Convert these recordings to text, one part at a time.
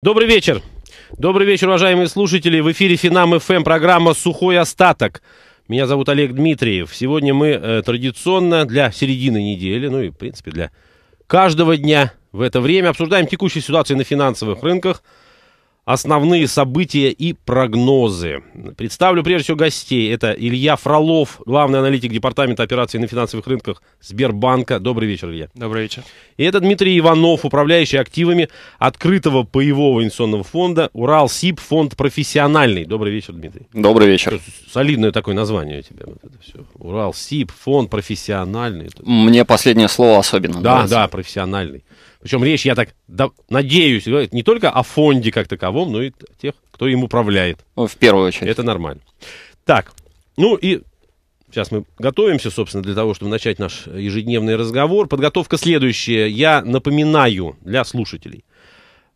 Добрый вечер. Добрый вечер, уважаемые слушатели. В эфире Финам ФМ, программа «Сухой остаток». Меня зовут Олег Дмитриев. Сегодня мы э, традиционно для середины недели, ну и, в принципе, для каждого дня в это время обсуждаем текущую ситуацию на финансовых рынках – основные события и прогнозы. Представлю прежде всего гостей. Это Илья Фролов, главный аналитик Департамента операций на финансовых рынках Сбербанка. Добрый вечер, Илья. Добрый вечер. И это Дмитрий Иванов, управляющий активами открытого паевого инвестиционного фонда Урал СИП, фонд профессиональный. Добрый вечер, Дмитрий. Добрый вечер. Солидное такое название у тебя. Вот это все. Урал СИП, фонд профессиональный. Мне последнее слово особенно. Да, нравится. да, профессиональный. Причем речь, я так да, надеюсь, не только о фонде как таковом, но и тех, кто им управляет. В первую очередь. Это нормально. Так, ну и сейчас мы готовимся, собственно, для того, чтобы начать наш ежедневный разговор. Подготовка следующая. Я напоминаю для слушателей.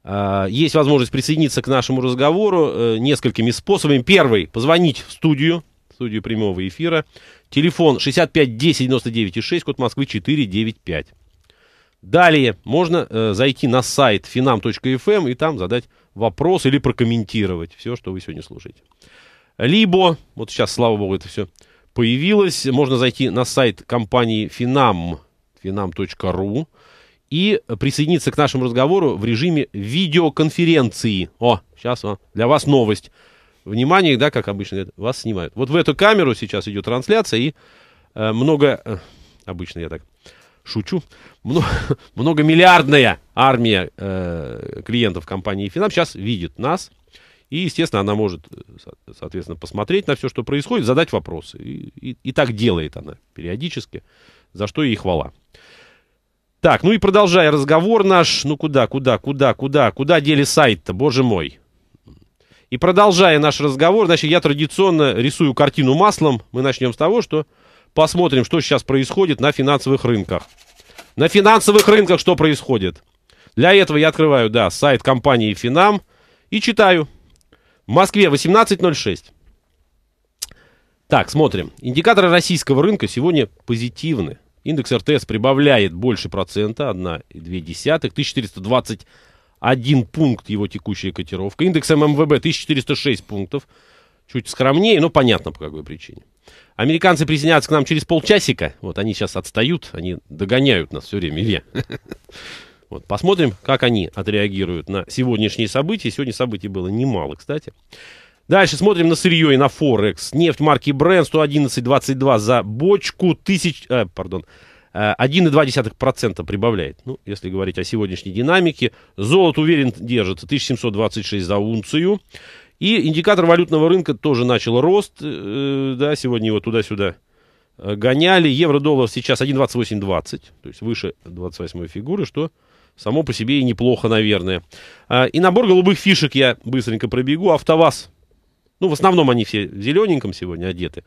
А, есть возможность присоединиться к нашему разговору э, несколькими способами. Первый – позвонить в студию, студию прямого эфира. Телефон 65 10 99 6, код Москвы 495. Далее можно э, зайти на сайт finam.fm и там задать вопрос или прокомментировать все, что вы сегодня слушаете. Либо, вот сейчас, слава богу, это все появилось, можно зайти на сайт компании Finam, finam.ru и присоединиться к нашему разговору в режиме видеоконференции. О, сейчас о, для вас новость. Внимание, да, как обычно, вас снимают. Вот в эту камеру сейчас идет трансляция, и э, много... Э, обычно я так шучу, много, многомиллиардная армия э, клиентов компании Финам сейчас видит нас. И, естественно, она может, э, соответственно, посмотреть на все, что происходит, задать вопросы. И, и, и так делает она периодически, за что ей хвала. Так, ну и продолжая разговор наш, ну куда, куда, куда, куда, куда дели сайт-то, боже мой. И продолжая наш разговор, значит, я традиционно рисую картину маслом. Мы начнем с того, что Посмотрим, что сейчас происходит на финансовых рынках. На финансовых рынках что происходит? Для этого я открываю, да, сайт компании Финам и читаю. В Москве 18.06. Так, смотрим. Индикаторы российского рынка сегодня позитивны. Индекс РТС прибавляет больше процента, 1,2. 1421 пункт его текущая котировка. Индекс ММВБ 1406 пунктов. Чуть скромнее, но понятно по какой причине. Американцы присоединятся к нам через полчасика. Вот они сейчас отстают, они догоняют нас все время, Илья. Вот, посмотрим, как они отреагируют на сегодняшние события. Сегодня событий было немало, кстати. Дальше смотрим на сырье и на Форекс. Нефть марки Brent 111.22 за бочку тысяч... Э, пардон, 1,2% э, прибавляет. Ну, если говорить о сегодняшней динамике. Золото уверен держится. 1726 за унцию. И индикатор валютного рынка тоже начал рост. Э, да, сегодня его туда-сюда э, гоняли. Евро-доллар сейчас 1.2820, то есть выше 28 фигуры, что само по себе и неплохо, наверное. А, и набор голубых фишек я быстренько пробегу. АвтоВАЗ. Ну, в основном они все в зелененьком сегодня одеты.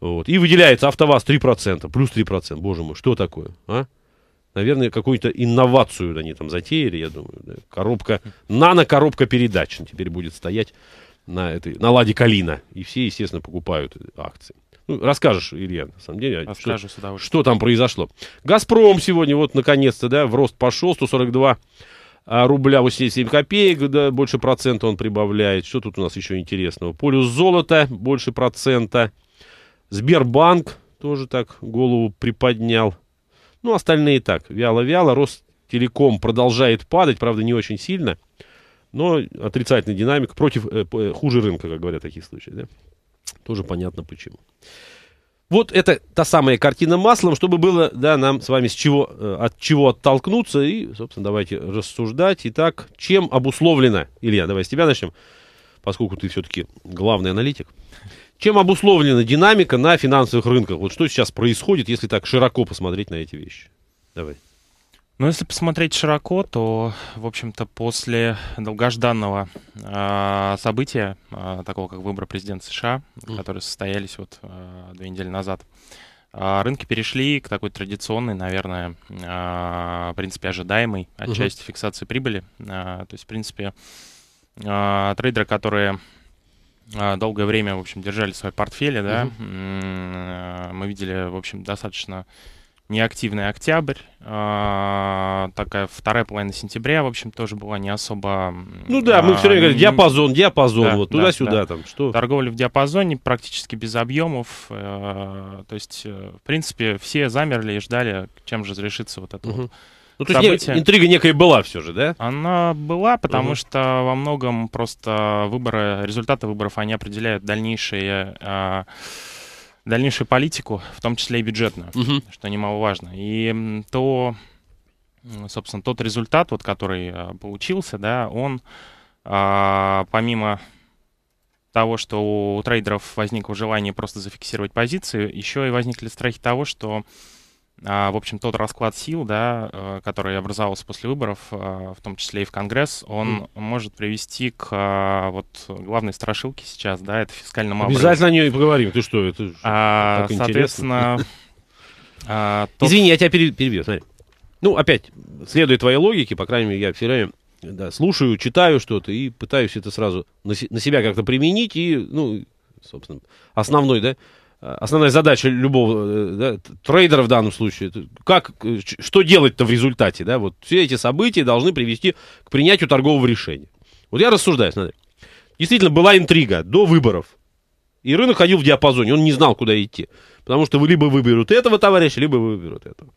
Вот. И выделяется АвтоВАЗ 3%, плюс 3%. Боже мой, что такое, а? наверное, какую-то инновацию они там затеяли, я думаю. Да. Коробка, нано-коробка передач теперь будет стоять на, этой, на ладе Калина. И все, естественно, покупают акции. Ну, расскажешь, Илья, на самом деле, а Расскажу что, что там произошло. «Газпром» сегодня вот наконец-то да, в рост пошел, 142 а, рубля 87 копеек, да, больше процента он прибавляет. Что тут у нас еще интересного? Полюс золота больше процента. Сбербанк тоже так голову приподнял. Ну, остальные так, вяло-вяло. Ростелеком продолжает падать, правда, не очень сильно. Но отрицательная динамика против, э, э, хуже рынка, как говорят такие случаи Да? Тоже понятно почему. Вот это та самая картина маслом, чтобы было, да, нам с вами с чего, э, от чего оттолкнуться и, собственно, давайте рассуждать. Итак, чем обусловлено, Илья, давай с тебя начнем, поскольку ты все-таки главный аналитик. Чем обусловлена динамика на финансовых рынках? Вот что сейчас происходит, если так широко посмотреть на эти вещи? Давай. Ну, если посмотреть широко, то, в общем-то, после долгожданного э, события, э, такого как выборы президента США, mm. которые состоялись вот э, две недели назад, э, рынки перешли к такой традиционной, наверное, э, в принципе, ожидаемой отчасти mm-hmm. фиксации прибыли. Э, то есть, в принципе, э, трейдеры, которые а, долгое время, в общем, держали свои портфели, да. Угу. Мы видели, в общем, достаточно неактивный октябрь, а, такая вторая половина сентября, в общем, тоже была не особо... Ну да, мы а, все время говорим, диапазон, диапазон, да, вот туда-сюда да, да. там, что... Торговля в диапазоне, практически без объемов, э, то есть, э, в принципе, все замерли и ждали, чем же разрешится вот это угу. вот ну, то есть интрига некая была все же, да? Она была, потому угу. что во многом просто выборы, результаты выборов, они определяют дальнейшие... А, дальнейшую политику, в том числе и бюджетную, угу. что немаловажно. И то, собственно, тот результат, вот, который а, получился, да, он а, помимо того, что у трейдеров возникло желание просто зафиксировать позиции, еще и возникли страхи того, что а, в общем, тот расклад сил, да, э, который образовался после выборов, э, в том числе и в Конгресс, он mm. может привести к э, вот главной страшилке сейчас, да, это фискальному обрыву. Обязательно о ней поговорим. Ты что, это а, соответственно. А, тот... Извини, я тебя перебью. Смотри. Ну, опять, следуя твоей логике, по крайней мере, я все время да, слушаю, читаю что-то и пытаюсь это сразу на, на себя как-то применить и, ну, собственно, основной, да, основная задача любого э, да, трейдера в данном случае, как, э, что делать-то в результате, да, вот все эти события должны привести к принятию торгового решения. Вот я рассуждаю, смотри. Действительно, была интрига до выборов. И рынок ходил в диапазоне, он не знал, куда идти. Потому что вы либо выберут этого товарища, либо выберут этого.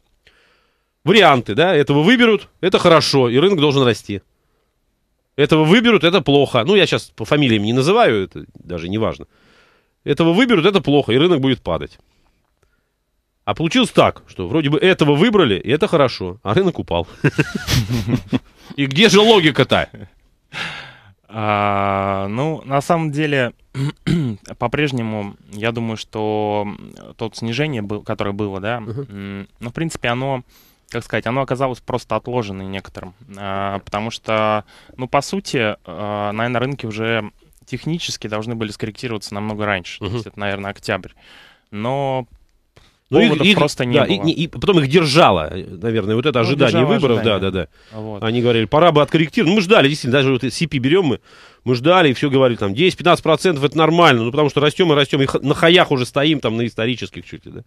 Варианты, да, этого выберут, это хорошо, и рынок должен расти. Этого выберут, это плохо. Ну, я сейчас по фамилиям не называю, это даже не важно этого выберут, это плохо, и рынок будет падать. А получилось так, что вроде бы этого выбрали, и это хорошо, а рынок упал. И где же логика-то? А, ну, на самом деле, по-прежнему, я думаю, что тот снижение, был, которое было, да, ну, в принципе, оно, как сказать, оно оказалось просто отложено некоторым. А, потому что, ну, по сути, а, наверное, рынки уже технически должны были скорректироваться намного раньше. Угу. То есть это, наверное, октябрь. Но но ну, их, их просто не да, было. И, и потом их держало, наверное, вот это ну, ожидание выборов, ожидание. да, да, да. Вот. Они говорили, пора бы откорректировать. Ну, мы ждали, действительно, даже вот CP берем мы, мы ждали, и все говорили, там, 10-15% это нормально, ну, потому что растем и растем, и на хаях уже стоим, там, на исторических чуть ли, да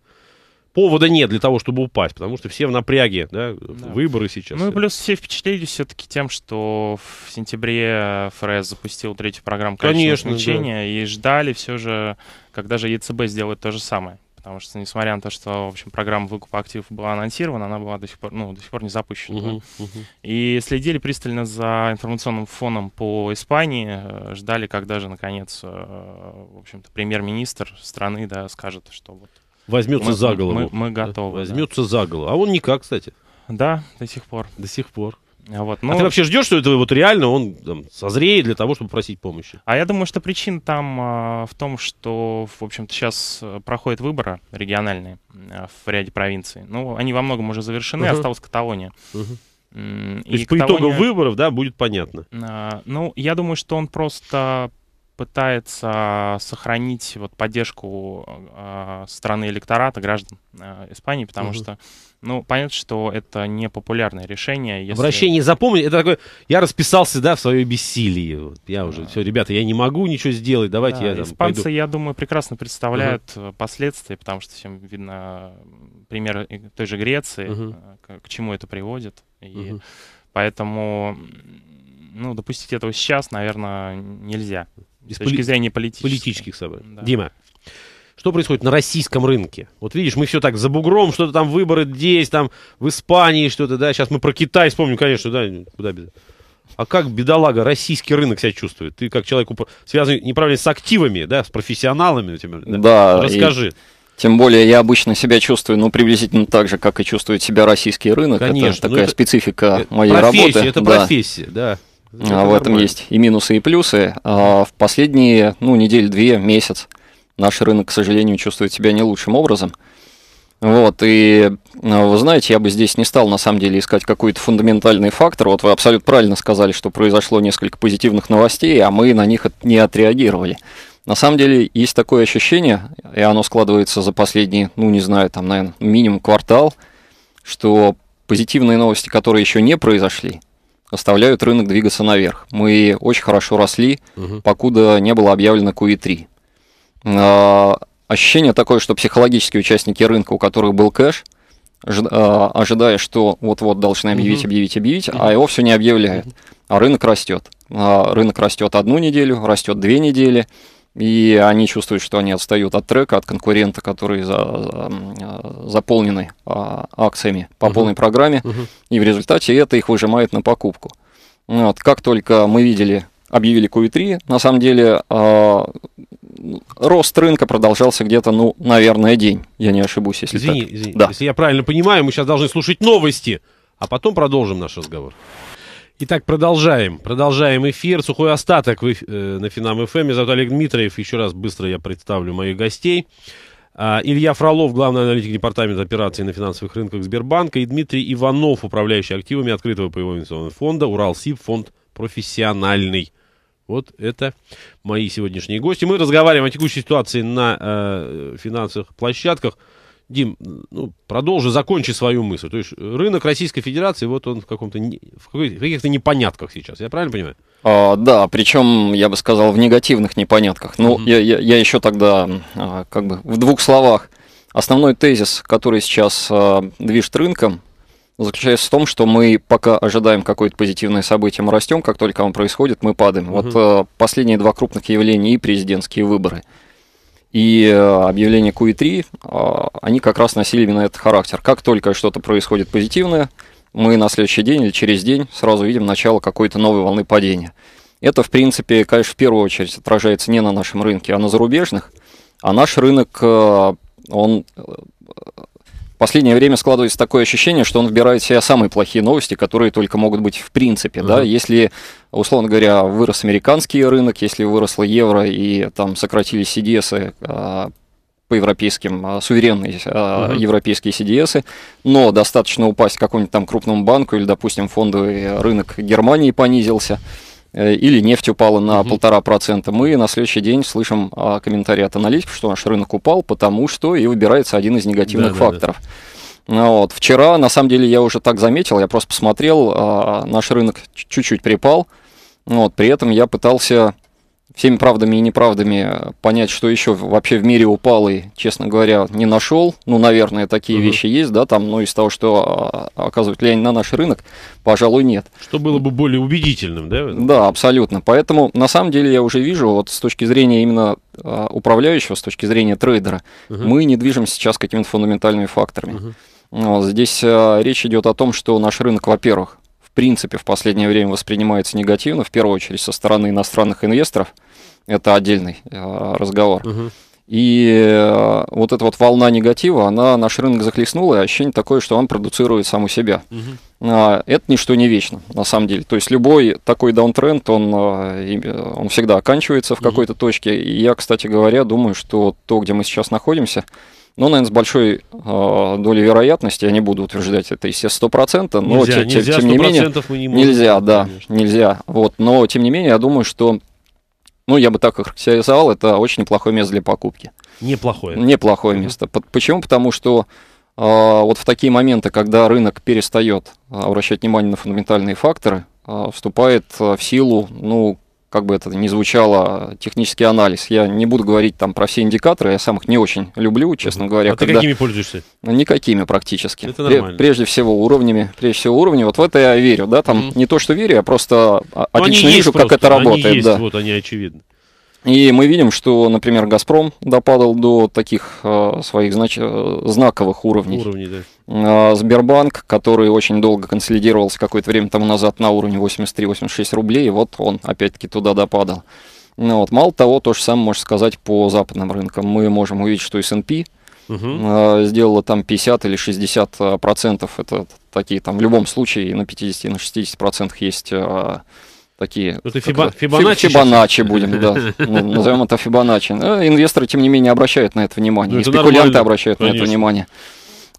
повода нет для того, чтобы упасть, потому что все в напряге, да, да. выборы сейчас. Ну и плюс все впечатлились все-таки тем, что в сентябре ФРС запустил третью программу конечно значения да. и ждали все же, когда же ЕЦБ сделает то же самое. Потому что, несмотря на то, что, в общем, программа выкупа активов была анонсирована, она была до сих пор, ну, до сих пор не запущена. Uh-huh, uh-huh. И следили пристально за информационным фоном по Испании, ждали, когда же, наконец, э, в общем-то, премьер-министр страны, да, скажет, что вот возьмется мы, за голову. Мы, мы готовы. Возьмется да. за голову. А он никак, кстати. Да, до сих пор. До сих пор. А Вот, а ну... А ты вообще ждешь, что это вот реально он там, созреет для того, чтобы просить помощи? А я думаю, что причина там а, в том, что, в общем-то, сейчас э, проходят выборы региональные а, в ряде провинций. Ну, они во многом уже завершены, uh-huh. осталась Каталония. Uh-huh. И То есть Каталония... по итогам выборов, да, будет понятно. А, ну, я думаю, что он просто пытается а, сохранить вот поддержку э, а, стороны электората, граждан э, Испании, потому угу. что, ну, понятно, что это не популярное решение. Если... Обращение запомнить, это такое, я расписался, да, в свое бессилие. Вот, я уже, да. все, ребята, я не могу ничего сделать, давайте да, я там Испанцы, пойду. я думаю, прекрасно представляют угу. последствия, потому что всем видно пример э, той же Греции, угу. к, к чему это приводит. И угу. поэтому ну, допустить этого сейчас, наверное, нельзя. Из с поли... зрения политических. Политических событий. Да. Дима, что происходит на российском рынке? Вот видишь, мы все так за бугром, что-то там выборы здесь, там в Испании что-то, да, сейчас мы про Китай вспомним, конечно, да, куда без... А как, бедолага, российский рынок себя чувствует? Ты как человек, связанный неправильно с активами, да, с профессионалами, например, да? да Расскажи. И... Тем более я обычно себя чувствую, ну, приблизительно так же, как и чувствует себя российский рынок. Конечно, это ну, такая это специфика моей профессия, работы. Это да. профессия, да. А в этом есть и минусы, и плюсы. А в последние ну, недели-две, месяц наш рынок, к сожалению, чувствует себя не лучшим образом. Вот, и а, вы знаете, я бы здесь не стал на самом деле искать какой-то фундаментальный фактор. Вот вы абсолютно правильно сказали, что произошло несколько позитивных новостей, а мы на них не отреагировали. На самом деле есть такое ощущение, и оно складывается за последний, ну не знаю, там, наверное, минимум квартал, что позитивные новости, которые еще не произошли, оставляют рынок двигаться наверх. Мы очень хорошо росли, угу. покуда не было объявлено QE3. А, ощущение такое, что психологические участники рынка, у которых был кэш, а, ожидая, что вот-вот должны объявить, объявить, объявить, mm а его все не объявляют. А рынок растет. А, рынок растет одну неделю, растет две недели, и они чувствуют, что они отстают от трека, от конкурента, который за, за, э, заполнены а, акциями по uh полной программе, uh и в результате это их выжимает на покупку. Ну вот, как только мы видели, объявили Q3, на самом деле а, рост рынка продолжался где-то, ну, наверное, день, я не ошибусь, если извини, так. Извини, да. если я правильно понимаю, мы сейчас должны слушать новости, а потом продолжим наш разговор. Итак, продолжаем. Продолжаем эфир. Сухой остаток в, э, на Финам ФМ. Меня зовут Олег Дмитриев. Еще раз быстро я представлю моих гостей. А, Илья Фролов, главный аналитик департамента операций на финансовых рынках Сбербанка. И Дмитрий Иванов, управляющий активами открытого паевого инвестиционного фонда Уралсиб, фонд профессиональный. Вот это мои сегодняшние гости. Мы разговариваем о текущей ситуации на э, финансовых площадках. Дим, ну, продолжи, закончи свою мысль. То есть рынок Российской Федерации, вот он в, каком-то, в каких-то непонятках сейчас, я правильно понимаю? А, да, причем, я бы сказал, в негативных непонятках. Ну, mm-hmm. я, я, я еще тогда, а, как бы, в двух словах. Основной тезис, который сейчас а, движет рынком, заключается в том, что мы пока ожидаем какое-то позитивное событие, мы растем, как только оно происходит, мы падаем. Угу. Вот э, последние два крупных явления и президентские выборы – и э, объявление QE3, э, они как раз носили именно этот характер. Как только что-то происходит позитивное, мы на следующий день или через день сразу видим начало какой-то новой волны падения. Это, в принципе, конечно, в первую очередь отражается не на нашем рынке, а на зарубежных. А наш рынок, э, он последнее время складывается такое ощущение, что он выбирает в себя самые плохие новости, которые только могут быть в принципе. Uh-huh. Да? Если, условно говоря, вырос американский рынок, если выросло евро и там сократились CDS, э, по европейским, а, суверенные а, Uh -huh. европейские CDS, но достаточно упасть какому-нибудь там крупному банку или, допустим, фондовый рынок Германии понизился – Э, или нефть упала на полтора процента, мы на следующий день слышим а, комментарии от аналитиков, что наш рынок упал, потому что и выбирается один из негативных да, факторов. Да, да. Ну вот. Вчера, на самом деле, я уже так заметил, я просто посмотрел, а, наш рынок чуть-чуть припал. Вот. При этом я пытался всеми правдами и неправдами понять, что еще вообще в мире упало, и, честно говоря, не нашел. Ну, наверное, такие угу. вещи есть, да, там, но ну, из того, что а, оказывает влияние на наш рынок, пожалуй, нет. Что было бы более убедительным, да? Да, абсолютно. Поэтому, на самом деле, я уже вижу, вот с точки зрения именно а, управляющего, с точки зрения трейдера, угу. мы не движемся сейчас какими-то фундаментальными факторами. Угу. Здесь а, речь идет о том, что наш рынок, во-первых, принципе в последнее время воспринимается негативно, в первую очередь со стороны иностранных инвесторов. Это отдельный э, разговор. Угу. И э, вот эта вот волна негатива, она наш рынок захлестнула, и ощущение такое, что он продуцирует саму себя. Угу. А, это ничто не вечно, на самом деле. То есть любой такой даунтренд, он, э, э, он всегда оканчивается в угу. какой-то точке. И я, кстати говоря, думаю, что то, где мы сейчас находимся, но, ну, наверное, с большой э, долей вероятности, я не буду утверждать это, естественно, 100%, но нельзя, те, нельзя, тем не менее... Мы не можем, нельзя, да, нельзя. Вот, но, тем не менее, я думаю, что, ну, я бы так охарактеризовал, это очень неплохое место для покупки. Неплохое. Неплохое mm-hmm. место. Почему? Потому что э, вот в такие моменты, когда рынок перестает а, обращать внимание на фундаментальные факторы, вступает в силу, ну, как бы это ни звучало, технический анализ. Я не буду говорить там про все индикаторы, я сам их не очень люблю, честно говоря. А ты какими пользуешься? Ну, никакими практически. Это нормально. Прежде всего уровнями, прежде всего уровнями. Вот в это я верю, да, там mm. не то, что верю, я просто а, ну, отлично вижу, просто, как это работает. Они есть, да. вот они очевидны. И мы видим, что, например, «Газпром» допадал до таких э, своих знач... Э, знаковых уровней. Уровни, да. А Сбербанк, который очень долго консолидировался какое-то время тому назад на уровне 83-86 рублей, вот он опять-таки туда допадал. Ну, вот. Мало того, то же самое можно сказать по западным рынкам. Мы можем увидеть, что S&P угу. Э, сделала там 50 или 60 э, процентов. Это такие там в любом случае на 50 и на 60 процентах есть такие... Ну, это фиба, Фибоначчи. Фибоначчи будем, да. Ну, назовем это Фибоначчи. Э, инвесторы, тем не менее, обращают на это внимание. Ну, и спекулянты обращают на это внимание.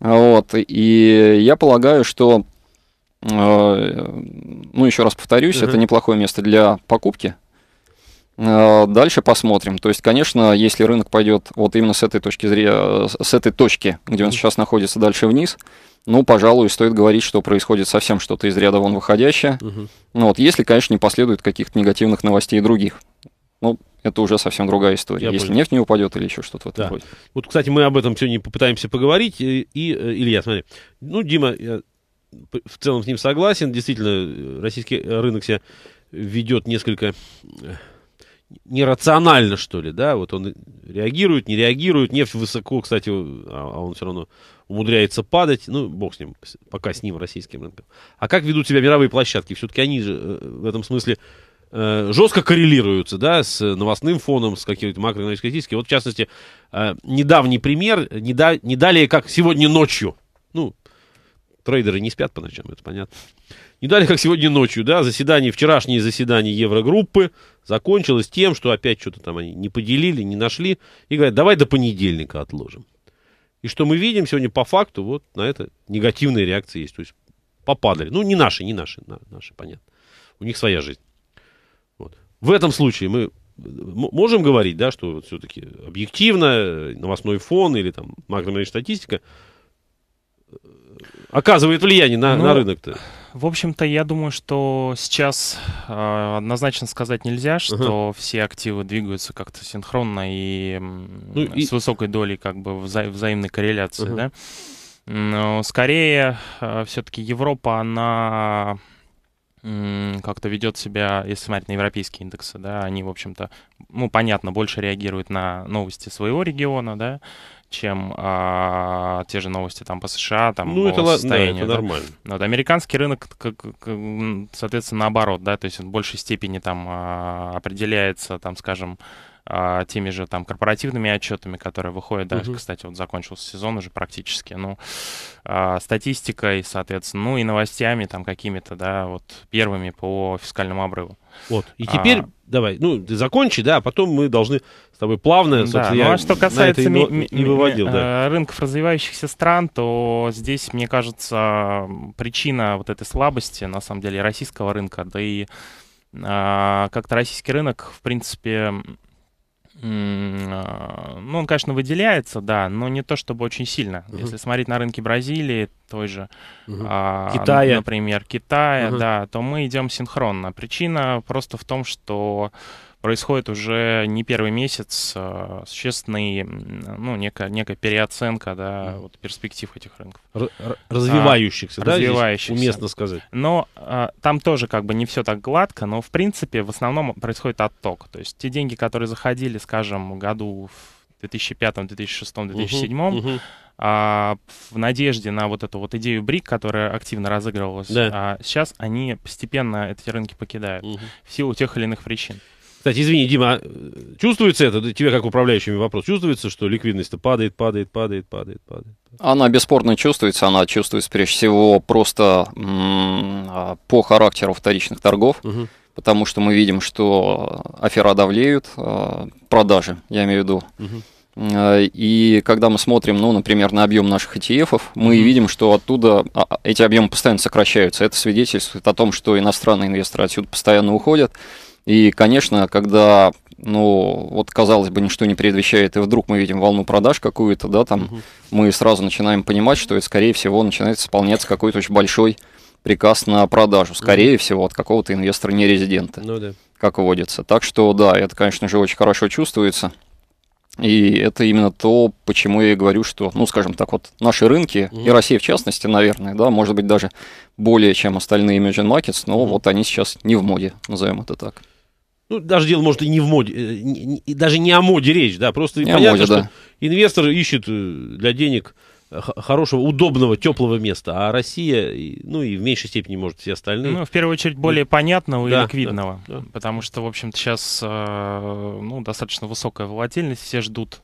Вот. И я полагаю, что, э, ну, еще раз повторюсь, это неплохое место для покупки Э, дальше посмотрим. То есть, конечно, если рынок пойдет вот именно с этой точки зрения, с этой точки, где он сейчас находится, дальше вниз, ну, пожалуй, стоит говорить, что происходит совсем что-то из ряда вон выходящее. Угу. Ну, вот, если, конечно, не последует каких-то негативных новостей других. Ну, это уже совсем другая история. Я если понял. нефть не упадет или еще что-то в этом да. роде. Вот, кстати, мы об этом сегодня попытаемся поговорить. И, и Илья, смотри. Ну, Дима, я в целом с ним согласен. Действительно, э, российский э, рынок себя ведет несколько нерационально, что ли, да, вот он реагирует, не реагирует, нефть высоко, кстати, а, а он все равно умудряется падать, ну, бог с ним, пока с ним, российским рынком. А как ведут себя мировые площадки? Все-таки они же э, в этом смысле э, жестко коррелируются, да, с новостным фоном, с какими-то макроэкономическими Вот, в частности, э, недавний пример, не, да, не далее, как сегодня ночью, ну, трейдеры не спят по ночам, это понятно. Не далее, как сегодня ночью, да, заседание, вчерашнее заседание Еврогруппы закончилось тем, что опять что-то там они не поделили, не нашли, и говорят, давай до понедельника отложим. И что мы видим сегодня по факту, вот на это негативная реакция есть. То есть попадали. Ну, не наши, не наши, наши, понятно. У них своя жизнь. Вот. В этом случае мы можем говорить, да, что вот все-таки объективно э, новостной фон или там макроэкономическая статистика э, оказывает влияние на, ну, на рынок-то. В общем-то, я думаю, что сейчас э, однозначно сказать нельзя, что ага. все активы двигаются как-то синхронно и, ну, и... с высокой долей как бы вза- взаимной корреляции, ага. да. Но скорее э, все-таки Европа, она как-то ведет себя, если смотреть на европейские индексы, да, они, в общем-то, ну, понятно, больше реагируют на новости своего региона, да, чем а, те же новости там по США, там ну, это, состоянию. Да, это да? нормально. Вот, американский рынок, как, как, соответственно, наоборот, да, то есть он в большей степени там а, определяется, там, скажем, а, теми же там корпоративными отчетами, которые выходят, да, угу. кстати, вот закончился сезон уже практически, ну, а, статистикой, соответственно, ну и новостями там какими-то, да, вот первыми по фискальному обрыву. Вот. И а. теперь а... давай, ну, ты закончи, да, а потом мы должны с тобой плавно, да, ну, а что касается это и, ми- и выводил, ми- да. Э, рынков развивающихся стран, то здесь, мне кажется, причина вот этой слабости, на самом деле, российского рынка, да и а, как-то российский рынок, в принципе, а, ну, он, конечно, выделяется, да, но не то чтобы очень сильно. Угу. Если смотреть на рынки Бразилии, той же, угу. а, Китая. например, Китая, угу. да, то мы идем синхронно. Причина просто в том, что происходит уже не первый месяц а существенный, ну, некая, некая переоценка, да, вот перспектив этих рынков. развивающихся, а, да? Развивающихся. Уместно сказать. Но а, там тоже как бы не все так гладко, но, в принципе, в основном происходит отток. То есть те деньги, которые заходили, скажем, году в 2005, 2006, 2007, угу, угу. А, в надежде на вот эту вот идею БРИК, которая активно разыгрывалась, да. а, сейчас они постепенно эти рынки покидают угу. в силу тех или иных причин. Кстати, извини, Дима, а, чувствуется это, тебе как управляющими вопрос, чувствуется, что ликвидность-то падает, падает, падает, падает, падает? Она бесспорно чувствуется, она чувствуется прежде всего просто а, по характеру вторичных торгов. Угу потому что мы видим, что афера давлеют, а, продажи, я имею в виду. Угу. И когда мы смотрим, ну, например, на объем наших ETF, мы угу. видим, что оттуда эти объемы постоянно сокращаются. Это свидетельствует о том, что иностранные инвесторы отсюда постоянно уходят. И, конечно, когда, ну, вот казалось бы, ничто не предвещает, и вдруг мы видим волну продаж какую-то, да, там, угу. мы сразу начинаем понимать, что это, скорее всего, начинает исполняться какой-то очень большой приказ на продажу, скорее угу. всего, от какого-то инвестора-нерезидента, ну, да. как водится. Так что, да, это, конечно же, очень хорошо чувствуется. И это именно то, почему я и говорю, что, ну, скажем так, вот наши рынки, mm-hmm. и Россия в частности, наверное, да, может быть, даже более, чем остальные emerging markets, но mm-hmm. вот они сейчас не в моде, назовем это так. Ну, даже дело, может, и не в моде, э, и даже не о моде речь, да, просто не понятно, моде, что да. инвестор ищет э, для денег э, хорошего, удобного, теплого места, а Россия, ну и в меньшей степени, может, все остальные. Ну, в первую очередь, более ну, и... понятного да, и ликвидного, да, да. потому что, в общем-то, сейчас, ну, достаточно высокая волатильность, все ждут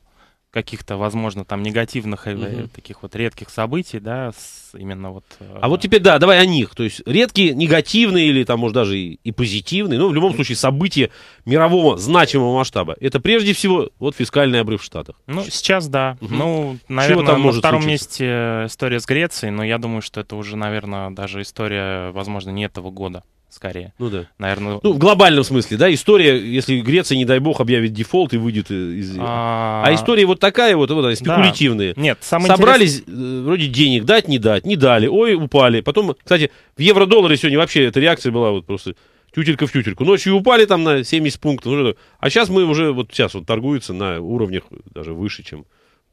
каких-то, возможно, там негативных угу. uh таких вот редких событий, да, с, именно вот. Э, а э... вот теперь да, давай о них, то есть редкие, негативные или там может даже и, и позитивные, но ну, в любом случае события мирового значимого масштаба. Это прежде всего вот фискальный обрыв в Штатах. Ну сейчас да, угу. uh ну наверное там на втором случиться? месте э, история с Грецией, но я думаю, что это уже, наверное, даже история, возможно, не этого года скорее. Ну да. Наверное... Ну, в глобальном смысле, да, история, если Греция, не дай бог, объявит дефолт и выйдет из... А, а история вот такая вот, вот она, спекулятивная. Да. Нет, самое Собрались, интерес... Э, вроде денег дать, не дать, не дали, ой, упали. Потом, кстати, в евро-долларе сегодня вообще эта реакция была вот просто тютелька в тютельку. Ночью упали там на 70 пунктов. Ну, а сейчас мы уже, вот сейчас вот торгуются на уровнях даже выше, чем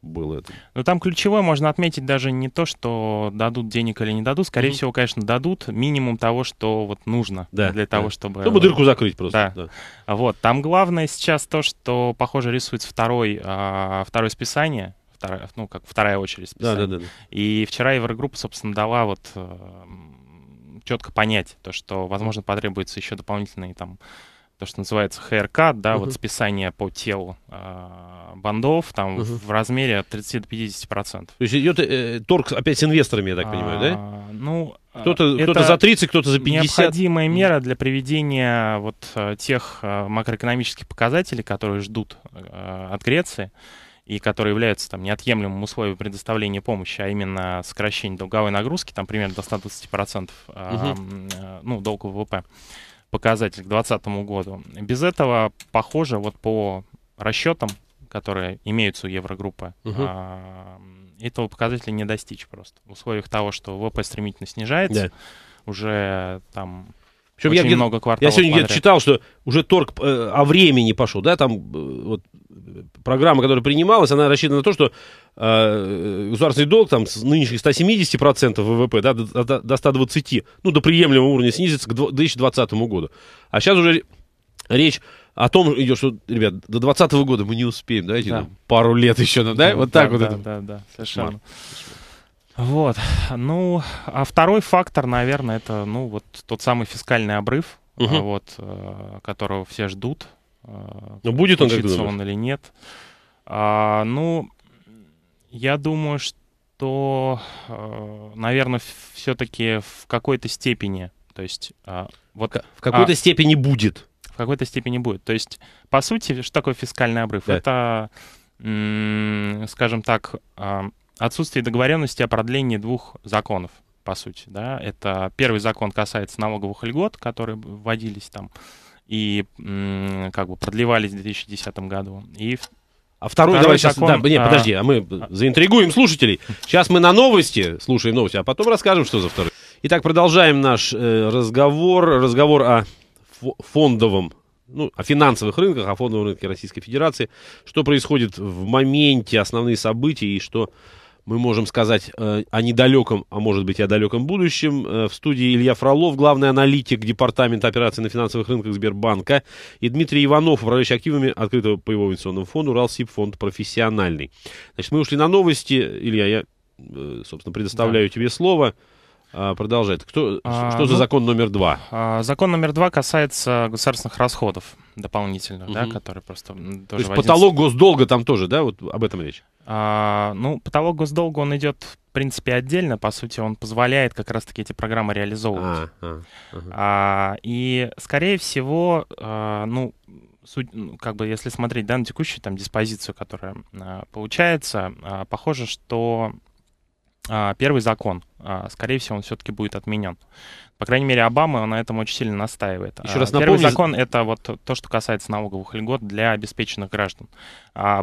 было это. Но ну, там ключевое можно отметить даже не то, что дадут денег или не дадут. Скорее mm-hmm. всего, конечно, дадут минимум того, что вот нужно да, для да. того, чтобы... Чтобы дырку закрыть просто. Да. да. Вот. Там главное сейчас то, что, похоже, рисуется второй, а, второе списание. Вторая, ну, как вторая очередь списания. Да, да, да, да. И вчера Еврогруппа, собственно, дала вот э, четко понять то, что, возможно, потребуется еще дополнительные там то, что называется ХРК, да, uh-huh. вот списание по телу э, бандов, там uh-huh. в размере от 30 до 50 процентов. То есть идет э, торг опять с инвесторами, я так понимаю, а, да? Ну, а, кто-то, кто за 30, кто-то за 50. Необходимая мера для приведения вот а, тех макроэкономических показателей, которые ждут э, от Греции и которые являются там неотъемлемым условием предоставления помощи, а именно сокращение долговой нагрузки, там примерно до 120% э, угу. Uh-huh. э, ну, долг ВВП показатель к 2020 году. Без этого, похоже, вот по расчетам, которые имеются у Еврогруппы, угу. а, этого показателя не достичь просто. В условиях того, что ВВП стремительно снижается, да. уже там причем Очень я много кварталов. Я сегодня где-то читал, что уже торг э, о времени пошел, да, там э, вот программа, которая принималась, она рассчитана на то, что Э, государственный долг там с нынешних 170% ВВП да, до, до 120, ну, до приемлемого уровня снизится к 2020 году. А сейчас уже речь о том идет, что, ребят, до 2020 года мы не успеем, давайте да. ну, пару лет еще, ну, да, да вот так да, вот. Да, это. да, да, совершенно. Вот, ну, а второй фактор, наверное, это, ну, вот тот самый фискальный обрыв, угу. вот, э, которого все ждут. Но ну, будет он, как он или нет. А, ну, я думаю, что, э, наверное, все-таки в какой-то степени, то есть а, вот в какой-то а, степени будет. В какой-то степени будет. То есть, по сути, что такое фискальный обрыв? Да. Это, скажем так, а, отсутствие договоренности о продлении двух законов по сути, да, это первый закон касается налоговых льгот, которые вводились там и как бы продлевались в 2010 году, и а второй, второй давай сейчас, он, да, не, а. подожди, а мы заинтригуем слушателей. Сейчас мы на новости, слушаем новости, а потом расскажем, что за второй. Итак, продолжаем наш э, разговор, разговор о фондовом, ну, о финансовых рынках, о фондовом рынке Российской Федерации, что происходит в моменте, основные события и что мы можем сказать э, о недалеком, а может быть и о далеком будущем. Э, в студии Илья Фролов, главный аналитик Департамента операций на финансовых рынках Сбербанка, и Дмитрий Иванов, управляющий активами открытого по его инвестиционному фонду «Уралсиб профессиональный». Значит, мы ушли на новости. Илья, я, э, собственно, предоставляю да. тебе слово. А, Продолжает. Кто, а, что ну, за закон номер два? А, закон номер два касается государственных расходов дополнительных, угу. да, которые просто тоже. То есть потолок один... госдолга там тоже, да, вот об этом речь? А, ну, потолок госдолга он идет в принципе отдельно, по сути, он позволяет как раз-таки эти программы реализовывать. А, а, ага. а, и скорее всего, а, ну суть, ну, как бы, если смотреть да, на текущую там диспозицию, которая а, получается, а, похоже, что а, первый закон. А, скорее всего, он все-таки будет отменен. По крайней мере, Обама на этом очень сильно настаивает. Еще а, раз напомню. Первый закон — это вот то, что касается налоговых льгот для обеспеченных граждан.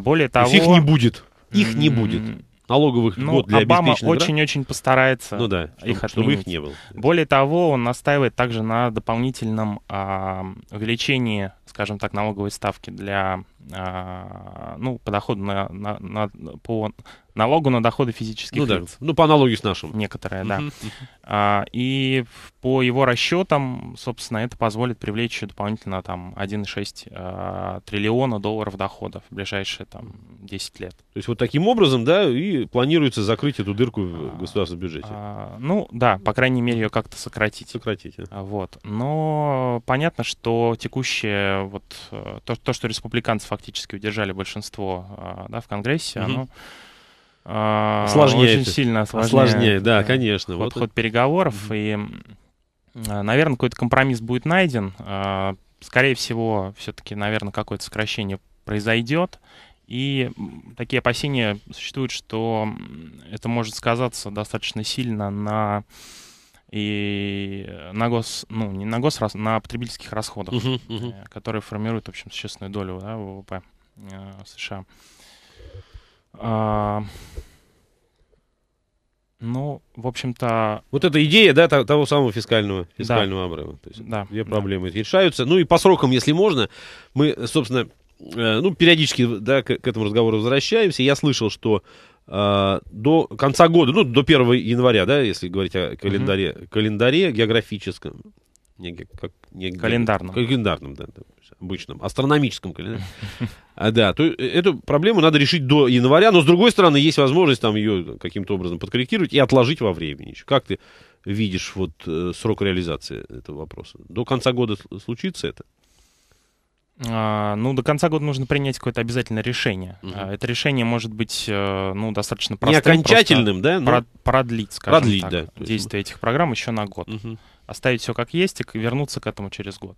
Более того... То есть их не будет? Их не будет? налоговых ну, льгот для Обама очень-очень постарается ну, да, чтобы, их отменить. Чтобы их не было. Более того, он настаивает также на дополнительном а, увеличении, скажем так, налоговой ставки для а, ну, по доходу на, на, на по налогу на доходы физических ну, лиц. Да. Ну, по аналогии с нашим. Некоторые, да. А, и по его расчетам, собственно, это позволит привлечь еще дополнительно там 1,6 а, триллиона долларов доходов в ближайшие там 10 лет. То есть вот таким образом, да, и планируется закрыть эту дырку в а, государственном бюджете? А, ну, да, по крайней мере, ее как-то сократить. Сократить, а. Вот. Но понятно, что текущее, вот э, то, то что республиканцев фактически удержали большинство а, да, в Конгрессе, угу. оно а, сложнее очень сильно осложняет, осложнее, да, конечно. Ход, вот ход переговоров, угу. и, а, наверное, какой-то компромисс будет найден. Скорее всего, все-таки, наверное, какое-то сокращение произойдет. И такие опасения существуют, что это может сказаться достаточно сильно на и э, на гос, ну, не на гос, на потребительских расходах, uh-huh, uh-huh. которые формируют, в общем, существенную долю да, ВВП э, США. А, ну, в общем-то... Вот эта идея, да, того самого фискального, фискального да. обрыва. То есть да, две проблемы да. решаются. Ну и по срокам, если можно, мы, собственно, ну, периодически, да, к, к этому разговору возвращаемся. Я слышал, что Э, до конца года, ну, до 1 января, да, если говорить о календаре, угу. календаре географическом, не, как, не, календарном. Календарном, да, да, обычном, астрономическом календаре. А, да, то эту проблему надо решить до января, но, с другой стороны, есть возможность там ее каким-то образом подкорректировать и отложить во времени. Как ты видишь вот э, срок реализации этого вопроса? До конца года случится это? А, ну, до конца года нужно принять какое-то обязательное решение. Угу. Это решение может быть, э, ну, достаточно простым. Не окончательным, да? Но... Продлить, скажем продлить, так, да. действие этих программ еще на год. Угу. Оставить все как есть и вернуться к этому через год.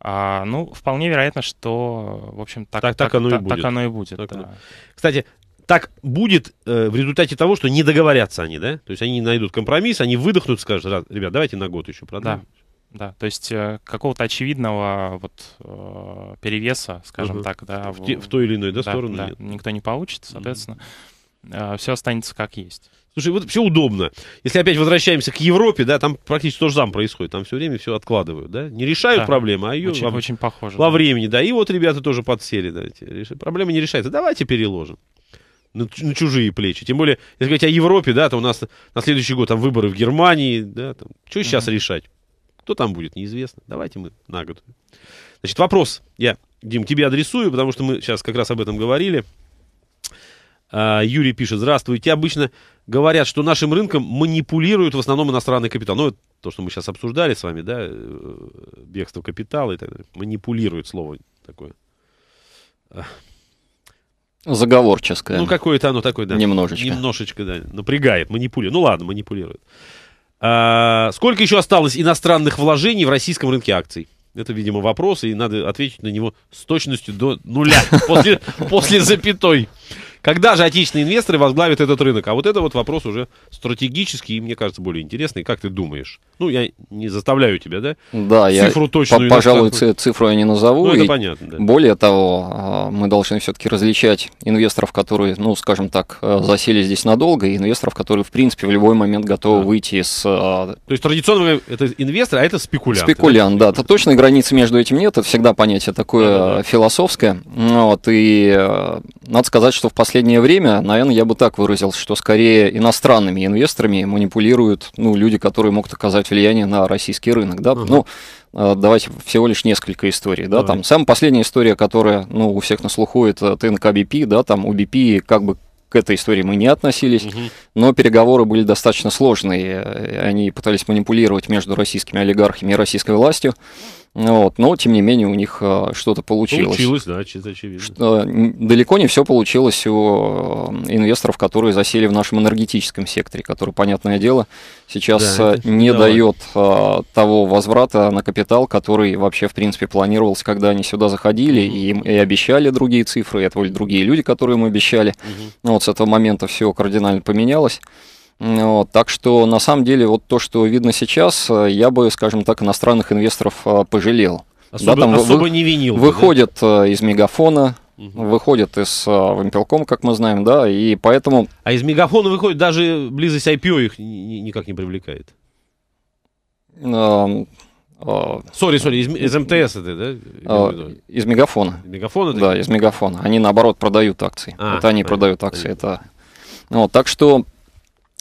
А, ну, вполне вероятно, что, в общем, так, так, так, оно, так, и будет. так оно и будет. Так, да. Кстати, так будет э, в результате того, что не договорятся они, да? То есть они найдут компромисс, они выдохнут, скажут, ребят, давайте на год еще продадим". Да да. То есть э, какого-то очевидного вот э, перевеса, скажем ага. так, да. В, в, в той или иной да, да, сторону да, нет. Никто не получит, соответственно. mm э, все останется как есть. Слушай, вот все удобно. Если опять возвращаемся к Европе, да, там практически то же самое происходит. Там все время все откладывают, да. Не решают да. проблемы, а ее очень, во, очень похоже, во да. времени, да. И вот ребята тоже подсели, да. Реш... Проблема не решается. Давайте переложим на, на чужие плечи. Тем более, если говорить о Европе, да, то у нас на следующий год там выборы в Германии, да, там, что сейчас mm-hmm. решать? Кто там будет, неизвестно. Давайте мы на год. Значит, вопрос я, Дим, тебе адресую, потому что мы сейчас как раз об этом говорили. А, Юрий пишет, здравствуйте. Обычно говорят, что нашим рынком манипулируют в основном иностранный капитал. Ну, то, что мы сейчас обсуждали с вами, да, э, бегство капитала и так далее. Манипулирует слово такое. А, заговорческое. Ну, какое-то оно такое, да. Немножечко. Немножечко, да. Напрягает, манипулирует. Ну, ладно, манипулирует. А, сколько еще осталось иностранных вложений в российском рынке акций? Это, видимо, вопрос, и надо ответить на него с точностью до нуля, после запятой. Когда же отечественные инвесторы возглавят этот рынок? А вот это вот вопрос уже стратегический и, мне кажется, более интересный. Как ты думаешь? Ну, я не заставляю тебя, да? Да, цифру я, точную по пожалуй, иностранную... цифру я не назову. Ну, это понятно, да. Более того, а, мы должны все-таки различать инвесторов, которые, ну, скажем так, э, засели здесь надолго, и инвесторов, которые, в принципе, в любой момент готовы да. выйти с... А, То есть традиционно это инвестор, а это спекулянт. Спекулянт, да. да. точной границы между этим нет, это всегда понятие такое да, да, да. философское. Ну, вот, и э, надо сказать, что в последнее последнее время, наверное, я бы так выразился, что скорее иностранными инвесторами манипулируют ну, люди, которые могут оказать влияние на российский рынок. Да? Угу. Ну, э, давайте всего лишь несколько историй. Да? Там, самая последняя история, которая ну, у всех на слуху, это ТНК BP, да, там у BP как бы к этой истории мы не относились, угу. но переговоры были достаточно сложные. Они пытались манипулировать между российскими олигархами и российской властью. Вот, но, тем не менее, у них а, что-то получилось. Получилось, да, это очевидно. Что, а, далеко не все получилось у а, инвесторов, которые засели в нашем энергетическом секторе, который, понятное дело, сейчас да, не дает того возврата на капитал, который вообще, в принципе, планировался, когда они сюда заходили, угу. и и обещали другие цифры, это были другие люди, которые им обещали. Угу. Вот с этого момента все кардинально поменялось. Вот, так что, на самом деле, вот то, что видно сейчас, э, я бы, скажем так, иностранных инвесторов э, пожалел. Особо, да, там особо вы, не винил. Выходят да? Э, из мегафона, угу. выходят из Вимпелком, как мы знаем, да, и поэтому... А из мегафона выходит даже близость IPO их никак не привлекает. Эм, сори, сори, из, из МТС это, да? Uh, из мегафона. Из мегафона? Да, из мегафона. Они наоборот продают акции. А, это они ну, а, продают акции. это... Вот, так что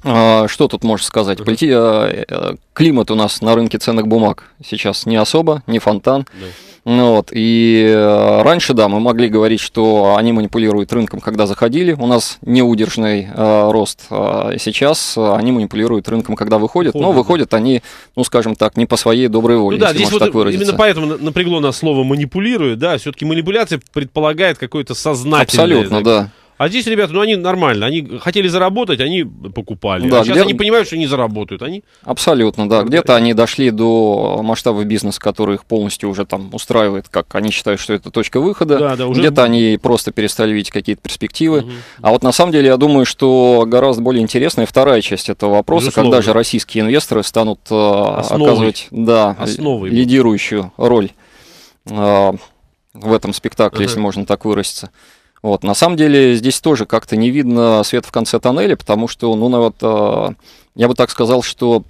а, что тут можешь сказать? Угу. Климат у нас на рынке ценных бумаг сейчас не особо, не фонтан. Да. Ну вот. И э, раньше, да, мы могли говорить, что они манипулируют рынком, когда заходили. У нас неудержный э, рост. А сейчас они манипулируют рынком, когда выходят. но выходят они, ну, скажем так, не по своей доброй воле, ну, да, здесь вот Именно поэтому напрягло нас слово «манипулирует». Да, все-таки манипуляция предполагает какое-то сознательное... Абсолютно, да. А здесь, ребята, ну они нормально, они хотели заработать, они покупали. Да, а сейчас где... они понимают, что не заработают. Они... Абсолютно, да. Где-то они дошли до масштаба бизнеса, который их полностью уже там устраивает, как они считают, что это точка выхода. Да, да, уже... Где-то они просто перестали видеть какие-то перспективы. Угу. А вот на самом деле я думаю, что гораздо более интересная вторая часть этого вопроса, Безусловно. когда же российские инвесторы станут э, Основой. оказывать да, Основой. лидирующую роль э, в этом спектакле, ага. если можно так выразиться. Вот, на самом деле здесь тоже как-то не видно свет в конце тоннеля, потому что, ну, вот, а, я бы так сказал, что,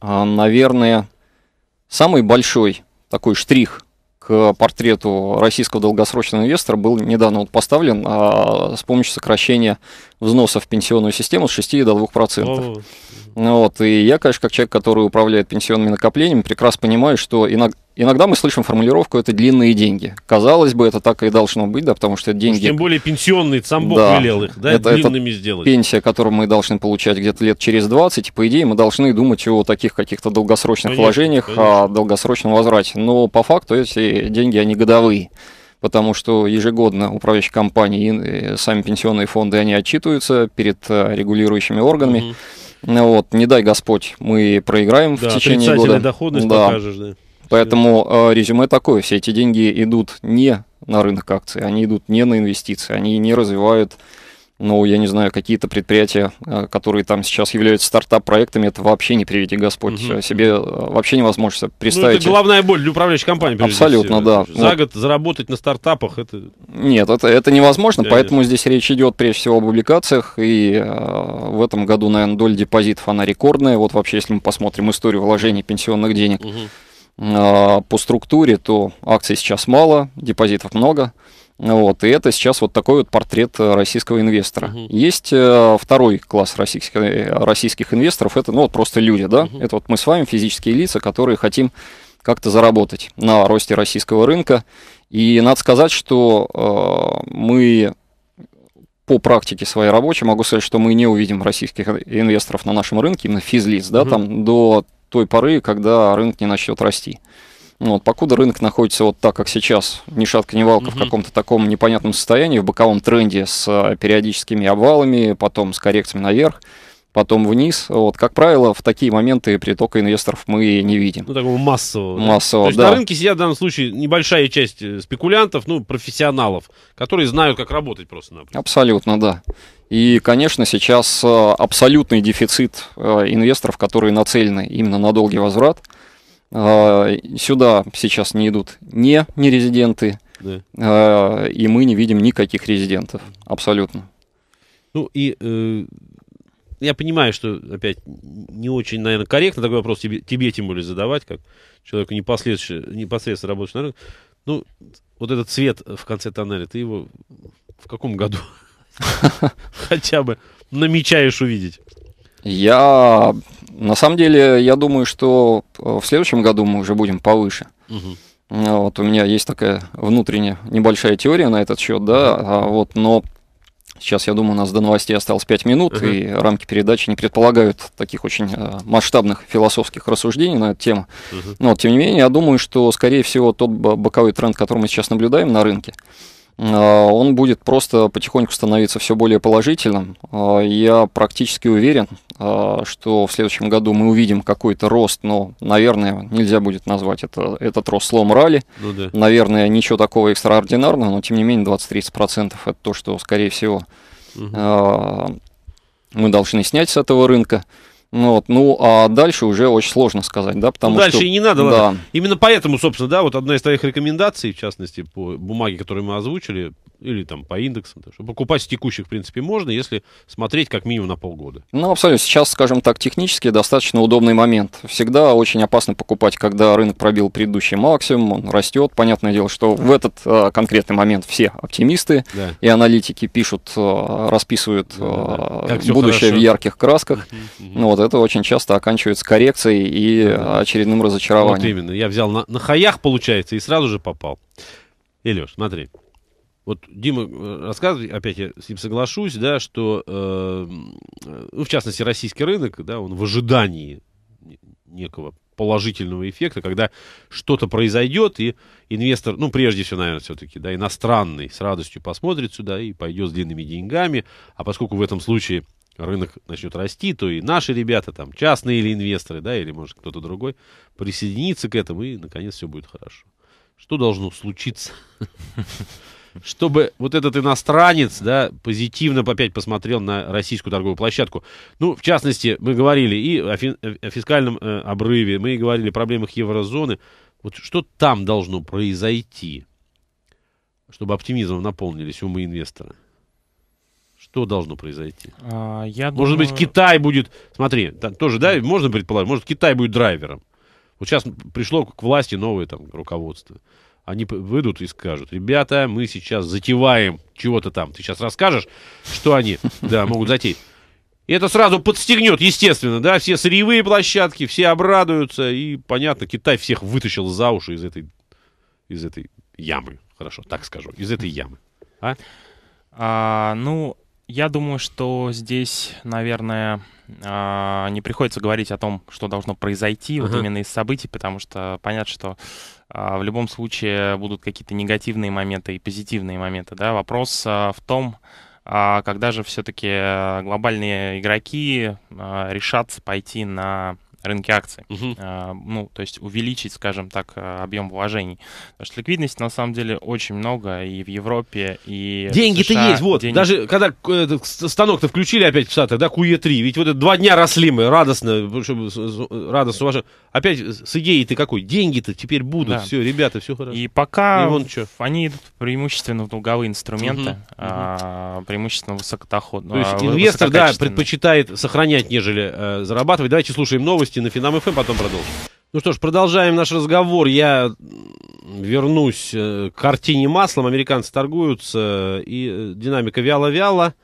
а, наверное, самый большой такой штрих к портрету российского долгосрочного инвестора был недавно вот поставлен а, с помощью сокращения взносов в пенсионную систему с 6 до 2%. процентов. Ну вот, и я, конечно, как человек, который управляет пенсионными накоплениями, прекрасно понимаю, что иногда Иногда мы слышим формулировку «это длинные деньги». Казалось бы, это так и должно быть, да, потому что это деньги... тем более пенсионные, сам Бог да, велел их, да, это, длинными это сделать. пенсия, которую мы должны получать где-то лет через 20, и, по идее, мы должны думать о таких каких-то долгосрочных конечно, вложениях, конечно. о долгосрочном возврате. Но по факту эти деньги, они годовые потому что ежегодно управляющие компании и э, сами пенсионные фонды, они отчитываются перед э, регулирующими органами. Угу. Вот, не дай Господь, мы проиграем да, в течение года. доходность да. покажешь, да. Поэтому э, резюме такое, все эти деньги идут не на рынок акций, они идут не на инвестиции, они не развивают, ну, я не знаю, какие-то предприятия, э, которые там сейчас являются стартап-проектами, это вообще не приведи Господь угу. себе, вообще невозможно себе представить. Ну, это головная боль для управляющей компании. Абсолютно, да. За вот. год заработать на стартапах, это... Нет, это, это невозможно, Конечно. поэтому здесь речь идет прежде всего об публикациях, и э, в этом году, наверное, доля депозитов, она рекордная, вот вообще, если мы посмотрим историю вложений пенсионных денег, угу а, по структуре, то акций сейчас мало, депозитов много. Вот, и это сейчас вот такой вот портрет э, российского инвестора. Uh-huh. Есть э, второй класс российских, э, российских инвесторов, это ну, вот просто люди, да, uh-huh. это вот мы с вами физические лица, которые хотим как-то заработать на росте российского рынка. И надо сказать, что э, мы по практике своей рабочей могу сказать, что мы не увидим российских инвесторов на нашем рынке, именно физлиц, да, uh-huh. там до той поры, когда рынок не начнет расти. Ну вот, покуда рынок находится вот так, как сейчас, ни шатка, ни валка, угу. в каком-то таком непонятном состоянии, в боковом тренде с э, периодическими обвалами, потом с коррекциями наверх, потом вниз. Вот, как правило, в такие моменты притока инвесторов мы не видим. Ну, такого массового. Массового, То есть да. на рынке сидят в данном случае небольшая часть э, спекулянтов, ну, профессионалов, которые знают, как работать просто. Например. Абсолютно, да. И, конечно, сейчас э, абсолютный дефицит э, инвесторов, которые нацелены именно на долгий возврат. Сюда сейчас не идут не нерезиденты, да. и мы не видим никаких резидентов. Абсолютно. Ну и э, я понимаю, что, опять, не очень, наверное, корректно такой вопрос тебе, тебе тем более задавать, как человеку непосредственно, непосредственно работающему на рынке. Ну, вот этот цвет в конце тоннеля, ты его в каком году хотя бы намечаешь увидеть? Я, на самом деле, я думаю, что э, в следующем году мы уже будем повыше. Вот у меня есть такая внутренняя небольшая теория на этот счет, да, а вот, но Сейчас, я думаю, у нас до новостей осталось 5 минут, uh-huh. и рамки передачи не предполагают таких очень э, масштабных философских рассуждений на эту тему. Uh-huh. Но, тем не менее, я думаю, что, скорее всего, тот боковой тренд, который мы сейчас наблюдаем на рынке, а, он будет просто потихоньку становиться все более положительным. А, я практически уверен, а, что в следующем году мы увидим какой-то рост, но, наверное, нельзя будет назвать это, этот рост слом ралли. Ну, да. Наверное, ничего такого экстраординарного, но, тем не менее, 20-30% это то, что, скорее всего, угу. мы должны снять с этого рынка. Ну, вот, ну, а дальше уже очень сложно сказать, да, потому ну, дальше что... Дальше и не надо, да. Именно поэтому, собственно, да, вот одна из твоих рекомендаций, в частности, по бумаге, которую мы озвучили, или там по индексам. Так покупать с текущих, в принципе, можно, если смотреть как минимум на полгода. Ну, абсолютно. Сейчас, скажем так, технически достаточно удобный момент. Всегда очень опасно покупать, когда рынок пробил предыдущий максимум, он растет. Понятное дело, что в этот э, конкретный момент все оптимисты да. и аналитики пишут, а, расписывают э, да, да. А, будущее хорошо. в ярких красках. Ну, вот это очень часто оканчивается коррекцией и очередным разочарованием. Вот именно. Я взял на хаях, получается, и сразу же попал. Илюш, смотри, вот Дима э, рассказывает, опять я с ним соглашусь, да, что, э, ну, в частности, российский рынок, да, он в ожидании некого положительного эффекта, когда что-то произойдет, и инвестор, ну, прежде всего, наверное, все-таки, да, иностранный с радостью посмотрит сюда и пойдет с длинными деньгами, а поскольку в этом случае рынок начнет расти, то и наши ребята, там, частные или инвесторы, да, или, может, кто-то другой, присоединится к этому, и, наконец, все будет хорошо. Что должно случиться? чтобы вот этот иностранец, да, позитивно опять посмотрел на российскую торговую площадку. Ну, в частности, мы говорили и о, фи э, о фискальном э, обрыве, мы говорили о проблемах еврозоны. Вот что там должно произойти, чтобы оптимизмом наполнились умы инвестора? Что должно произойти? А, я может думаю... быть, Китай будет... Смотри, там тоже, да, можно предположить, может, Китай будет драйвером. Вот сейчас пришло к власти новое там руководство они выйдут и скажут, ребята, мы сейчас затеваем чего-то там. Ты сейчас расскажешь, что они да, могут затеять. И это сразу подстегнет, естественно, да, все сырьевые площадки, все обрадуются, и, понятно, Китай всех вытащил за уши из этой, из этой ямы, хорошо, так скажу, из этой ямы. А? А, ну, я думаю, что здесь, наверное, а, не приходится говорить о том, что должно произойти, ага. вот именно из событий, потому что понятно, что а, в любом случае будут какие-то негативные моменты и позитивные моменты. Да? Вопрос а, в том, а, когда же все-таки глобальные игроки решатся пойти на рынке акций. Угу. А, ну, то есть увеличить, скажем так, а, объем вложений. Потому что ликвидность на самом деле очень много и в Европе, и Деньги-то есть, вот. Денег... Даже когда станок-то включили опять в Штатах, да, QE3, ведь вот это два дня росли мы радостно, радостно, уважаем. Опять с идеей ты какой? Деньги-то теперь будут, да. все, ребята, все хорошо. И пока и вон что. они идут преимущественно в долговые инструменты, угу. а, преимущественно высокодоходные. То есть а, инвестор, да, предпочитает сохранять, нежели э, зарабатывать. Давайте слушаем новости новости на Финам ФМ, эм, потом продолжим. Ну что ж, продолжаем наш разговор. Я вернусь э, к картине маслом. Американцы торгуются, э, и э, динамика вяло-вяло,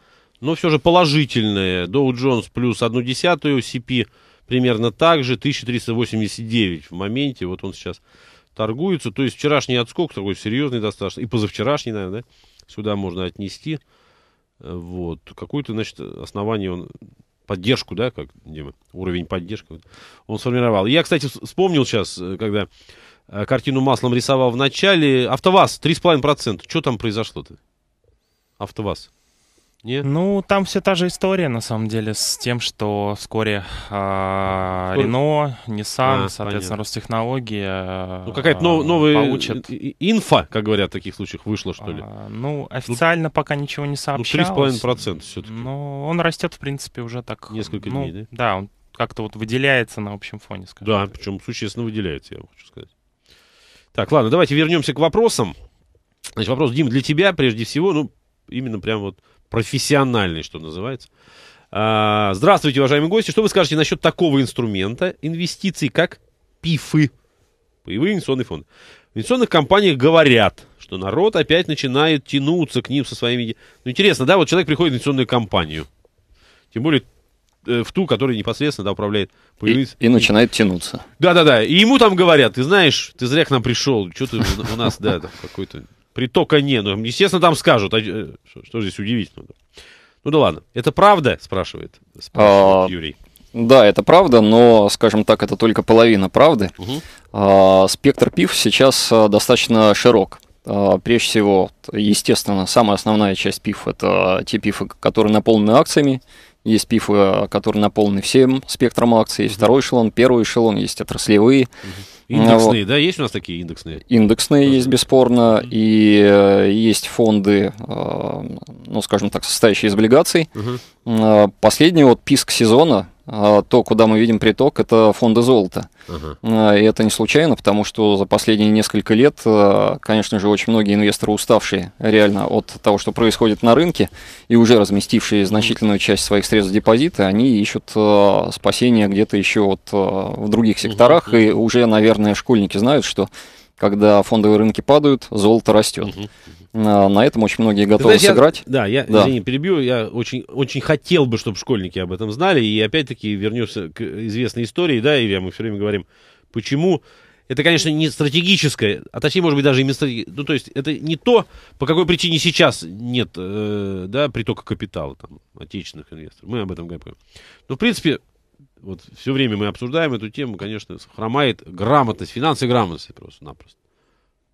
но все же положительная. Доу Джонс плюс одну десятую, CP примерно так же, 1389 в моменте. Вот он сейчас торгуется. То есть вчерашний отскок такой серьезный достаточно. И позавчерашний, наверное, да? Сюда можно отнести. Вот. Какое-то, значит, основание он поддержку, да, как, Дима, уровень поддержки он сформировал. Я, кстати, вспомнил сейчас, э, когда э, картину маслом рисовал в начале, АвтоВАЗ 3,5%. Что там произошло-то? АвтоВАЗ. Нет? Ну, там все та же история, на самом деле, с тем, что вскоре э, Рено, Nissan, а, соответственно, понятно. Ростехнология Ну, какая-то нов, новая э, Получат. инфа, как говорят в таких случаях, вышла, что ли? А, ну, официально ну, пока ничего не ну, сообщалось. Ну, 3,5% все-таки. Но он растет, в принципе, уже так... Несколько ну, дней, да? Да, он как-то вот выделяется на общем фоне, скажем Да, так. причем существенно выделяется, я хочу сказать. Так, ладно, давайте вернемся к вопросам. Значит, вопрос, Дим, для тебя прежде всего, ну, именно прям вот профессиональный, что называется. А, здравствуйте, уважаемые гости. Что вы скажете насчет такого инструмента инвестиций, как ПИФы, паевые инвестиционные фонды? В инвестиционных компаниях говорят, что народ опять начинает тянуться к ним со своими... Ну, интересно, да, вот человек приходит в инвестиционную компанию, тем более э, в ту, которая непосредственно да, управляет. И, и начинает тянуться. Да-да-да, и ему там говорят, ты знаешь, ты зря к нам пришел, что ты у нас, да, какой-то Притока не. Ну, естественно, там скажут. А, э, что, что здесь удивительного? Ну да ладно. Это правда? Спрашивает, спрашивает а, Юрий. Да, это правда, но, скажем так, это только половина правды. Угу. А, спектр пив сейчас а, достаточно широк. А, прежде всего, естественно, самая основная часть пив это те пифы, которые наполнены акциями. Есть пифы, а, которые наполнены всем спектром акций. Есть второй эшелон, первый эшелон, есть отраслевые. Угу. Ну, индексные, вот. да, есть у нас такие индексные? Индексные есть, бесспорно, и э, есть фонды, э, ну, скажем так, состоящие из облигаций. Угу. Последний вот писк сезона, а то, куда мы видим приток, это фонды золота. Uh-huh. И это не случайно, потому что за последние несколько лет, а, конечно же, очень многие инвесторы уставшие реально от того, что происходит на рынке, и уже разместившие значительную часть своих средств депозита, они ищут спасения где-то еще вот в других секторах, uh-huh. и уже, наверное, школьники знают, что когда фондовые рынки падают, золото растет. Uh-huh. А, на этом очень многие готовы Ты сыграть. Я, да, я, да. извини, перебью, я очень, очень хотел бы, чтобы школьники об этом знали, и опять-таки вернемся к известной истории, да, Илья, мы все время говорим, почему это, конечно, не стратегическое, а точнее, может быть, даже и не стратегическое. Ну, то есть, это не то, по какой причине сейчас нет э, да, притока капитала там, отечественных инвесторов. Мы об этом говорим. Но, ну, в принципе, вот все время мы обсуждаем эту тему, конечно, хромает грамотность, финансовая грамотность просто-напросто.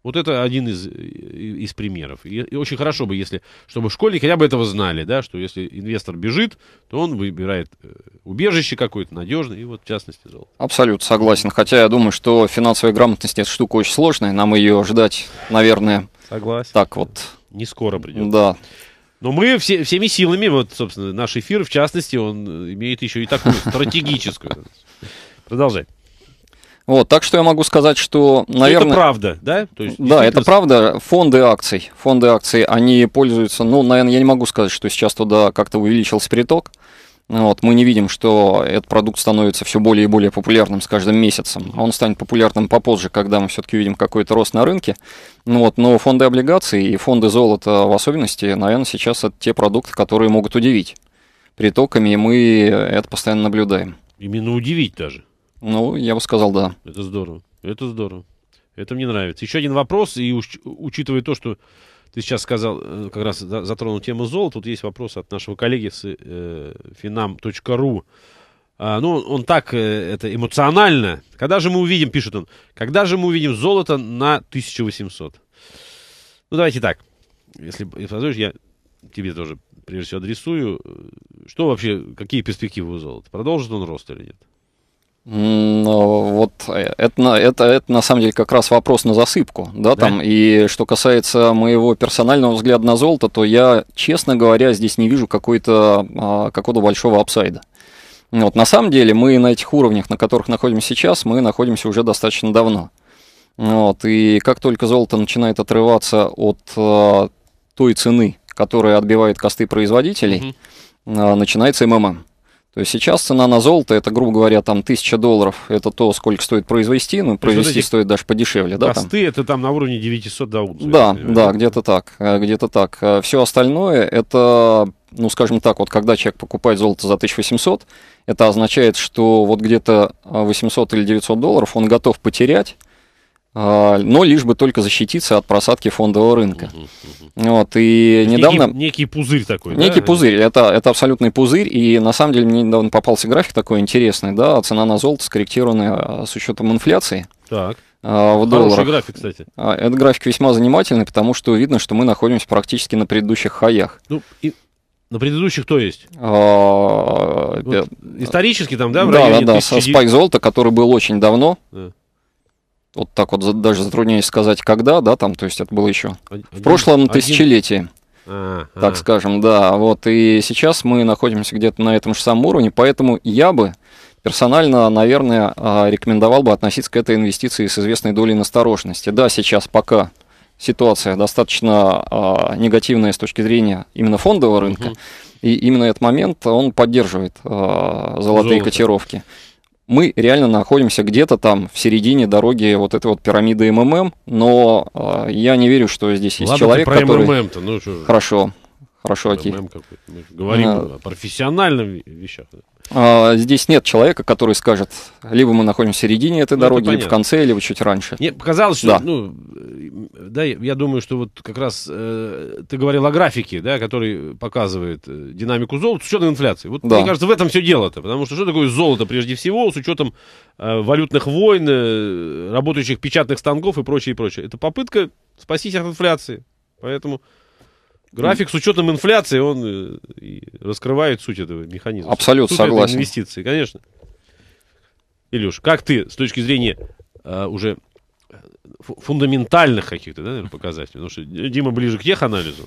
Вот это один из, э, из примеров. И, и очень хорошо бы, если, чтобы школьники хотя бы этого знали, да, что если инвестор бежит, то он выбирает э, убежище какое-то надежное, и вот в частности золото. Абсолютно согласен. Хотя я думаю, что финансовая грамотность это штука очень сложная, нам ее ждать, наверное, согласен. так вот. Не скоро придет. Да. Но мы все, всеми силами, вот, собственно, наш эфир, в частности, он имеет еще и такую стратегическую. Продолжай. Вот, так что я могу сказать, что, наверное... Это правда, да? То есть, да, это правда. Фонды акций, фонды акций, они пользуются... Ну, наверное, я не могу сказать, что сейчас туда как-то увеличился приток. Вот, мы не видим, что этот продукт становится все более и более популярным с каждым месяцем. Он станет популярным попозже, когда мы все-таки увидим какой-то рост на рынке. Ну вот, но фонды облигаций и фонды золота в особенности, наверное, сейчас это те продукты, которые могут удивить притоками, и мы это постоянно наблюдаем. Именно удивить даже. Ну, я бы сказал, да. Это здорово. Это здорово. Это мне нравится. Еще один вопрос, и уч- учитывая то, что ты сейчас сказал, э, как раз затронул тему золота, тут есть вопрос от нашего коллеги с э, finam.ru. А, ну, он так, э, это эмоционально. Когда же мы увидим, пишет он, когда же мы увидим золото на 1800? Ну, давайте так. Если позволишь, я тебе тоже, прежде всего, адресую. Э, что вообще, какие перспективы у золота? Продолжит он рост или нет? Э, вот э, это, это, это на самом деле как раз вопрос на засыпку, да, да, там. И что касается моего персонального взгляда на золото, то я, честно говоря, здесь не вижу какой-то а, какого-то большого апсайда. Вот, на самом деле мы на этих уровнях, на которых находимся сейчас, мы находимся уже достаточно давно. Вот, и как только золото начинает отрываться от э, той цены, которая отбивает косты производителей, mm-hmm. э, начинается МММ. То есть сейчас цена на золото, это, грубо говоря, там 1000 долларов, это то, сколько стоит произвести, ну, произвести стоит даже подешевле. Да, косты, там. это там на уровне 900 до унции. Да, да, где-то так, э, где-то так. Э, Все остальное, это, ну, скажем так, вот когда человек покупает золото за 1800, это означает, что вот где-то 800 э, или 900 долларов он готов потерять, а, но лишь бы только защититься от просадки фондового рынка. Вот, и недавно... Некий пузырь такой, Некий да? пузырь, это, это абсолютный пузырь, и на самом деле мне недавно попался график такой интересный, да, цена на золото скорректированная а, с учетом инфляции. Так. А, в Хороший график, кстати. Этот график весьма занимательный, потому что видно, что мы находимся практически на предыдущих хаях. Ну, и на предыдущих то есть? вот, исторически там, да, в районе Да, да, да, 1000... спайк золота, который был очень давно. Да вот так вот даже затрудняюсь сказать, когда, да, там, то есть это было еще один, в прошлом один... тысячелетии. А, так а. скажем, да. Вот и сейчас мы находимся где-то на этом же самом уровне, поэтому я бы персонально, наверное, а, рекомендовал бы относиться к этой инвестиции с известной долей насторожности. Да, сейчас пока ситуация достаточно э, негативная с точки зрения именно фондового рынка. Угу. И именно этот момент он поддерживает э, золотые Золото. котировки мы реально находимся где-то там в середине дороги вот этой вот пирамиды МММ, но э, я не верю, что здесь есть Ладно, человек, про который... МММ-то, ну что... Хорошо, хорошо, окей. МММ Мы говорим а... о профессиональном вещах. А, здесь нет человека, который скажет, либо мы находимся в середине этой ну, дороги, либо в конце, либо чуть раньше. Мне показалось, что да. ну, да, я думаю, что вот как раз э, ты говорил о графике, да, который показывает э, динамику золота с учетом инфляции. Вот да. мне кажется, в этом все дело-то, потому что что такое золото прежде всего с учетом э, валютных войн, э, работающих печатных станков и прочее, и прочее. Это попытка спасить от инфляции, поэтому... График с учетом инфляции, он э, раскрывает суть этого механизма. Абсолютно суть согласен. инвестиции, конечно. Илюш, как ты с точки зрения а, уже фундаментальных каких-то да, показателей. Потому что Дима ближе к тех анализу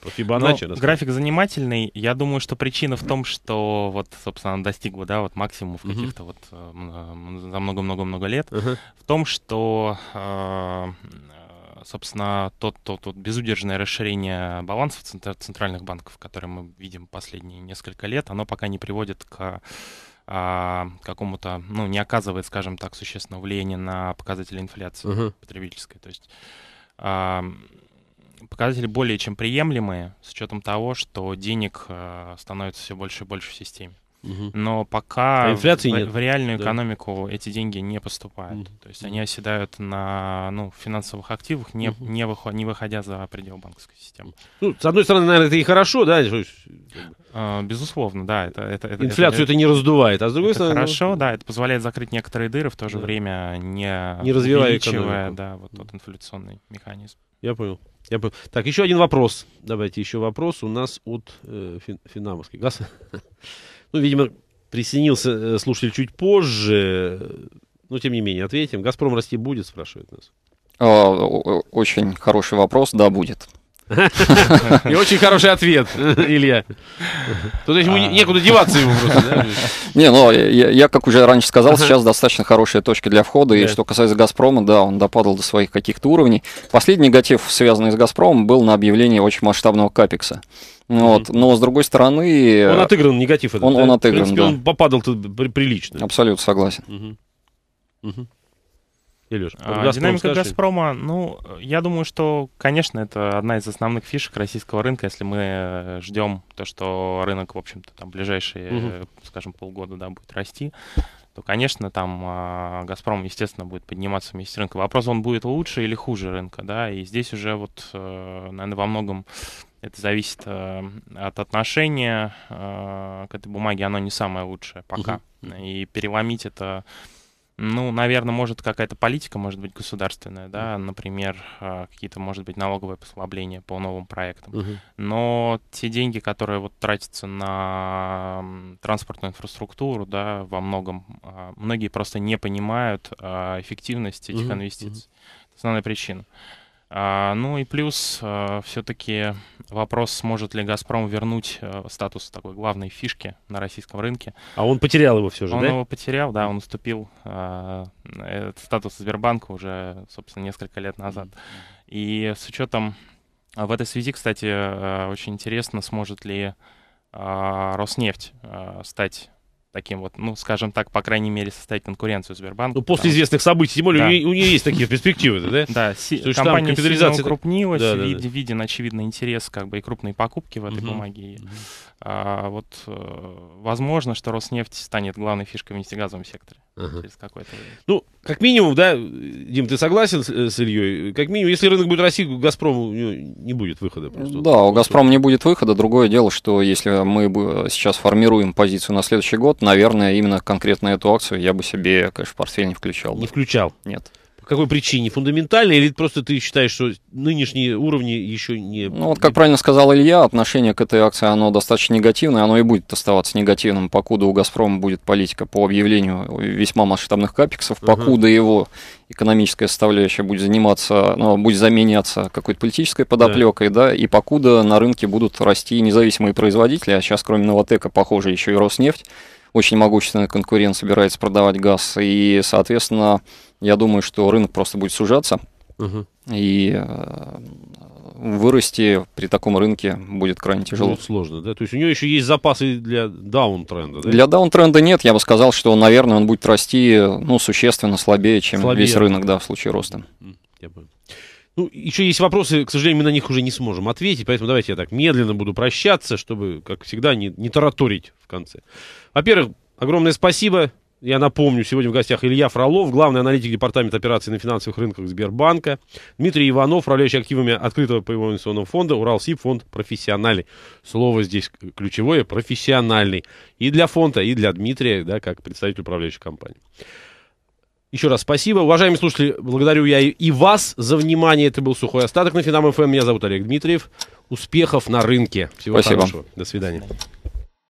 Про Фибоначчи. Ну, график занимательный. Я думаю, что причина в том, что вот, собственно, она достигла, да, вот максимумов uh-huh. каких-то вот э, э, за много-много-много лет. Uh-huh. В том, что э, собственно, тот, тот, тот безудержное расширение балансов центральных банков, которые мы видим последние несколько лет, оно пока не приводит к а, какому-то, ну, не оказывает, скажем так, существенного влияния на показатели инфляции uh-huh. потребительской. То есть а, показатели более чем приемлемые с учетом того, что денег а, становится все больше и больше в системе. Но пока а в, нет. в реальную да. экономику эти деньги не поступают. Угу. То есть они оседают на ну, финансовых активах, не, угу. не, выход, не выходя за пределы банковской системы. Ну, с одной стороны, наверное, это и хорошо, да? А, безусловно, да. Это, это, это, Инфляцию это, это не раздувает, а с другой это стороны... Хорошо, ну, да, это позволяет закрыть некоторые дыры, в то же да. время не, не развивая экономику. да, вот тот инфляционный механизм. Я понял. Я понял. Так, еще один вопрос. Давайте еще вопрос у нас от э, фин, Финамовской. Газ? Ну, видимо, присоединился э, слушатель чуть позже. Но, тем не менее, ответим. «Газпром» расти будет, спрашивает нас. Очень хороший вопрос. Да, будет. И очень хороший ответ, Илья. Тут ему некуда деваться ему просто. Не, ну, я, как уже раньше сказал, сейчас достаточно хорошие точки для входа. И что касается «Газпрома», да, он допадал до своих каких-то уровней. Последний негатив, связанный с «Газпромом», был на объявлении очень масштабного капекса. Ну вот. Mm-hmm. Но с другой стороны. Он отыгран негатив этот. Он, да? он отыгран. В принципе, да. он попадал тут прилично. Абсолютно согласен. Mm-hmm. Mm-hmm. Илюш, а, Газпром динамика скажи. Газпрома, ну, я думаю, что, конечно, это одна из основных фишек российского рынка, если мы э, ждем то, что рынок, в общем-то, там ближайшие, угу. скажем, полгода, да, будет расти, то, конечно, там а, Газпром, естественно, будет подниматься вместе с рынком. Вопрос, он будет лучше или хуже рынка, да, и здесь уже вот, э, наверное, во многом это зависит э, от отношения э, к этой бумаге, оно не самое лучшее пока. Угу. И переломить это ну, наверное, может какая-то политика, может быть, государственная, да, например, а, какие-то, может быть, налоговые послабления по новым проектам. Угу. Но те деньги, которые вот тратятся на транспортную инфраструктуру, да, во многом, а, многие просто не понимают а, эффективность этих угу. инвестиций. Угу. Это основная причина. А, ну и плюс а, все-таки вопрос, сможет ли «Газпром» вернуть э, статус такой главной фишки на российском рынке. А он потерял его все же, он да? Он его потерял, да, он уступил а, этот статус Сбербанка уже, собственно, несколько лет назад. И с учетом в этой связи, кстати, э, очень интересно, сможет ли Роснефть э, стать таким вот, ну, скажем так, по крайней мере, составить конкуренцию Сбербанку. Ну, после потому... известных событий, тем более, да. у, нее, у нее есть такие перспективы, да? Да, компания капитализация... укрупнилась, виден очевидно интерес, как бы, и крупные покупки в этой бумаге. А вот э, возможно, что Роснефть станет главной фишкой в нефтегазовом секторе uh-huh. через какое-то время. Ну, как минимум, да, Дим, ты согласен с, э, с Ильей? Как минимум, если рынок будет расти, у Газпрома не будет выхода просто. Да, у Газпрома не будет выхода. Другое дело, что если мы сейчас формируем позицию на следующий год, наверное, именно конкретно эту акцию я бы себе, конечно, в портфель не включал. Не включал? Нет какой причине? Фундаментальной или просто ты считаешь, что нынешние уровни еще не... Ну вот, как правильно сказал Илья, отношение к этой акции, оно достаточно негативное, оно и будет оставаться негативным, покуда у «Газпрома» будет политика по объявлению весьма масштабных капексов, покуда uh-huh. его экономическая составляющая будет заниматься, ну, будет заменяться какой-то политической подоплекой, да. да, и покуда на рынке будут расти независимые производители, а сейчас кроме «Новотека», похоже, еще и «Роснефть», очень могущественный конкурент собирается продавать газ, и, соответственно, я думаю, что рынок просто будет сужаться, угу. и э, вырасти при таком рынке будет крайне тяжело. Будет сложно, да? То есть у нее еще есть запасы для даунтренда, да? Для даунтренда нет. Я бы сказал, что, наверное, он будет расти э, ну, существенно слабее, чем слабее. весь рынок, да, в случае роста. Я понял. Ну, еще есть вопросы, к сожалению, мы на них уже не сможем ответить, поэтому давайте я так медленно буду прощаться, чтобы, как всегда, не, не тараторить в конце. Во-первых, огромное спасибо. Я напомню, сегодня в гостях Илья Фролов, главный аналитик Департамента операций на финансовых рынках Сбербанка, Дмитрий Иванов, управляющий активами открытого паевого инвестиционного фонда Уралсиб, фонд профессиональный. Слово здесь ключевое – профессиональный. И для фонда, и для Дмитрия, да, как представитель управляющей компании. Еще раз спасибо. Уважаемые слушатели, благодарю я и вас за внимание. Это был «Сухой остаток» на Финам ФМ. Эм. Меня зовут Олег Дмитриев. Успехов на рынке. Всего спасибо. хорошего. До свидания.